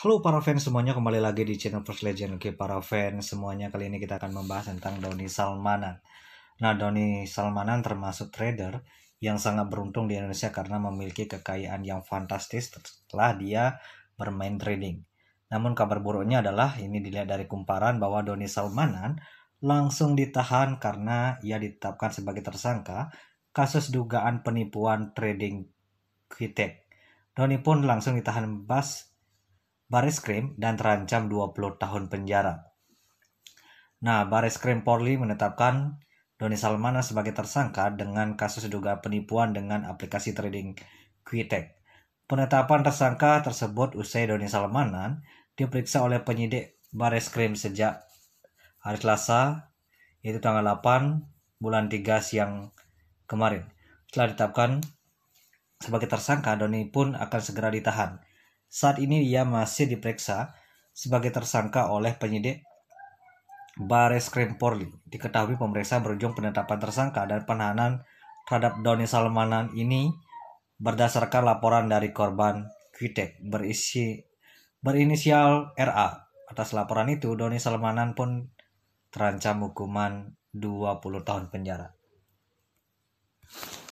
Halo para fans semuanya, kembali lagi di channel First Legend. Oke, para fans semuanya, kali ini kita akan membahas tentang Doni Salmanan. Nah, Doni Salmanan termasuk trader yang sangat beruntung di Indonesia karena memiliki kekayaan yang fantastis setelah dia bermain trading. Namun kabar buruknya adalah, ini dilihat dari kumparan bahwa Doni Salmanan langsung ditahan karena ia ditetapkan sebagai tersangka kasus dugaan penipuan trading kritik. Doni pun langsung ditahan bas Baris Krim dan terancam 20 tahun penjara. Nah, Baris Krim Polri menetapkan Doni Salmana sebagai tersangka dengan kasus dugaan penipuan dengan aplikasi trading Quitek. Penetapan tersangka tersebut usai Doni Salmanan diperiksa oleh penyidik Baris Krim sejak hari Selasa, yaitu tanggal 8 bulan 3 siang kemarin. Setelah ditetapkan sebagai tersangka, Doni pun akan segera ditahan. Saat ini ia masih diperiksa sebagai tersangka oleh penyidik Bares Krim Polri. Diketahui pemeriksaan berujung penetapan tersangka dan penahanan terhadap Doni Salmanan ini berdasarkan laporan dari korban Quitek berisi berinisial RA. Atas laporan itu, Doni Salmanan pun terancam hukuman 20 tahun penjara.